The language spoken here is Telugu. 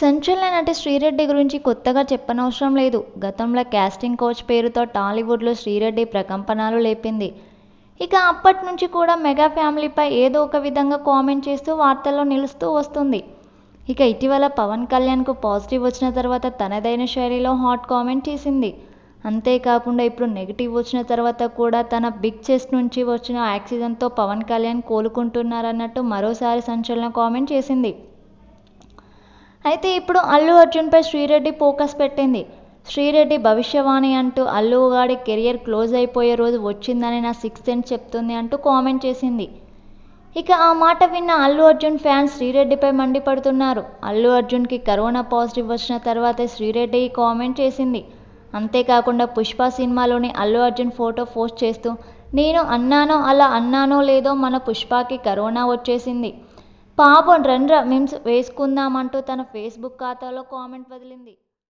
సంచలన అంటే శ్రీరెడ్డి గురించి కొత్తగా చెప్పనవసరం లేదు గతంలో క్యాస్టింగ్ కోచ్ పేరుతో టాలీవుడ్లో శ్రీరెడ్డి ప్రకంపనాలు లేపింది ఇక అప్పటి నుంచి కూడా మెగా ఫ్యామిలీపై ఏదో ఒక విధంగా కామెంట్ చేస్తూ వార్తల్లో నిలుస్తూ వస్తుంది ఇక ఇటీవల పవన్ కళ్యాణ్కు పాజిటివ్ వచ్చిన తర్వాత తనదైన శైలిలో హాట్ కామెంట్ చేసింది అంతేకాకుండా ఇప్పుడు నెగిటివ్ వచ్చిన తర్వాత కూడా తన బిగ్ చెస్ట్ నుంచి వచ్చిన ఆక్సిజన్తో పవన్ కళ్యాణ్ కోలుకుంటున్నారన్నట్టు మరోసారి సంచలన కామెంట్ చేసింది అయితే ఇప్పుడు అల్లు అర్జున్పై శ్రీరెడ్డి ఫోకస్ పెట్టింది శ్రీరెడ్డి భవిష్యవాణి అంటూ అల్లుగాడి కెరియర్ క్లోజ్ అయిపోయే రోజు వచ్చిందని నా సిక్స్ సెన్స్ చెప్తుంది అంటూ కామెంట్ చేసింది ఇక ఆ మాట విన్న అల్లు అర్జున్ ఫ్యాన్స్ శ్రీరెడ్డిపై మండిపడుతున్నారు అల్లు అర్జున్కి కరోనా పాజిటివ్ వచ్చిన తర్వాతే శ్రీరెడ్డి ఈ కామెంట్ చేసింది అంతేకాకుండా పుష్ప సినిమాలోని అల్లు అర్జున్ ఫోటో పోస్ట్ చేస్తూ నేను అన్నానో అలా అన్నానో లేదో మన పుష్పకి కరోనా వచ్చేసింది పాపం రండ్రా మీమ్స్ వేసుకుందామంటూ తన ఫేస్బుక్ ఖాతాలో కామెంట్ వదిలింది